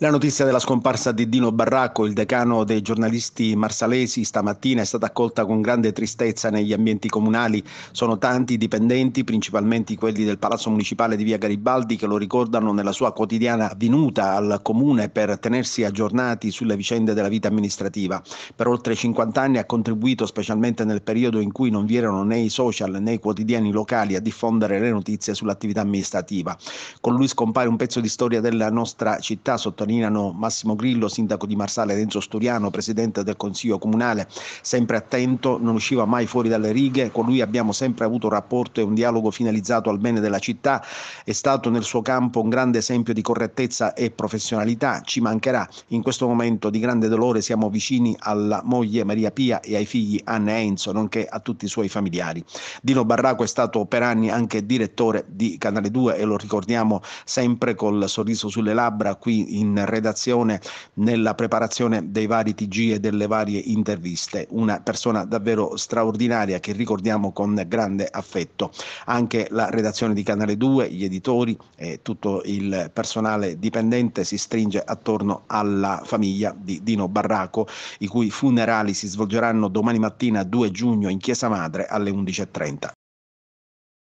La notizia della scomparsa di Dino Barracco, il decano dei giornalisti marsalesi, stamattina è stata accolta con grande tristezza negli ambienti comunali. Sono tanti i dipendenti, principalmente quelli del Palazzo Municipale di Via Garibaldi, che lo ricordano nella sua quotidiana venuta al comune per tenersi aggiornati sulle vicende della vita amministrativa. Per oltre 50 anni ha contribuito, specialmente nel periodo in cui non vi erano né i social né i quotidiani locali, a diffondere le notizie sull'attività amministrativa. Con lui scompare un pezzo di storia della nostra città sotto sottolineano Massimo Grillo, sindaco di Marsale, Renzo Sturiano, presidente del Consiglio Comunale, sempre attento, non usciva mai fuori dalle righe, con lui abbiamo sempre avuto un rapporto e un dialogo finalizzato al bene della città, è stato nel suo campo un grande esempio di correttezza e professionalità, ci mancherà. In questo momento di grande dolore siamo vicini alla moglie Maria Pia e ai figli Anna e Enzo, nonché a tutti i suoi familiari. Dino Barraco è stato per anni anche direttore di Canale 2 e lo ricordiamo sempre col sorriso sulle labbra qui in redazione nella preparazione dei vari TG e delle varie interviste. Una persona davvero straordinaria che ricordiamo con grande affetto. Anche la redazione di Canale 2, gli editori e tutto il personale dipendente si stringe attorno alla famiglia di Dino Barraco, i cui funerali si svolgeranno domani mattina 2 giugno in Chiesa Madre alle 11.30.